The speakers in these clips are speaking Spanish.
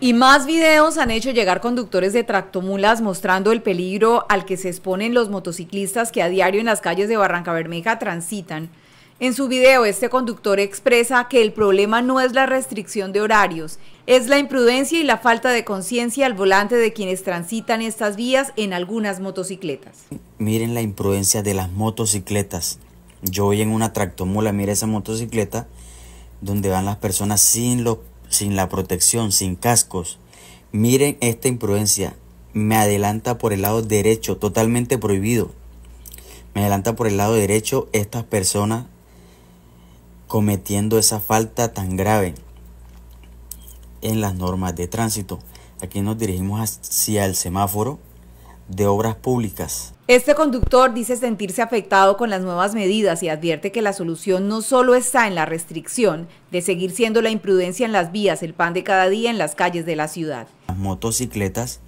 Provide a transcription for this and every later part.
Y más videos han hecho llegar conductores de tractomulas mostrando el peligro al que se exponen los motociclistas que a diario en las calles de Barranca Bermeja transitan. En su video, este conductor expresa que el problema no es la restricción de horarios, es la imprudencia y la falta de conciencia al volante de quienes transitan estas vías en algunas motocicletas. Miren la imprudencia de las motocicletas. Yo voy en una tractomula, mira esa motocicleta, donde van las personas sin los sin la protección, sin cascos. Miren esta imprudencia. Me adelanta por el lado derecho, totalmente prohibido. Me adelanta por el lado derecho estas personas cometiendo esa falta tan grave en las normas de tránsito. Aquí nos dirigimos hacia el semáforo de Obras Públicas. Este conductor dice sentirse afectado con las nuevas medidas y advierte que la solución no solo está en la restricción de seguir siendo la imprudencia en las vías el pan de cada día en las calles de la ciudad. Las motocicletas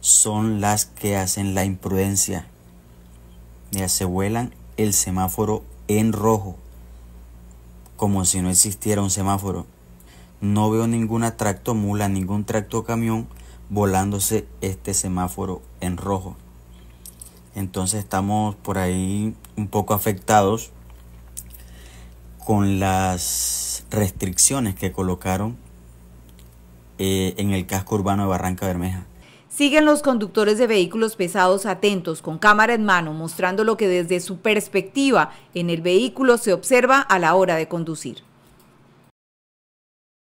son las que hacen la imprudencia. se vuelan el semáforo en rojo, como si no existiera un semáforo. No veo ningún tracto mula, ningún tracto camión volándose este semáforo en rojo. Entonces estamos por ahí un poco afectados con las restricciones que colocaron eh, en el casco urbano de Barranca Bermeja. Siguen los conductores de vehículos pesados atentos, con cámara en mano, mostrando lo que desde su perspectiva en el vehículo se observa a la hora de conducir.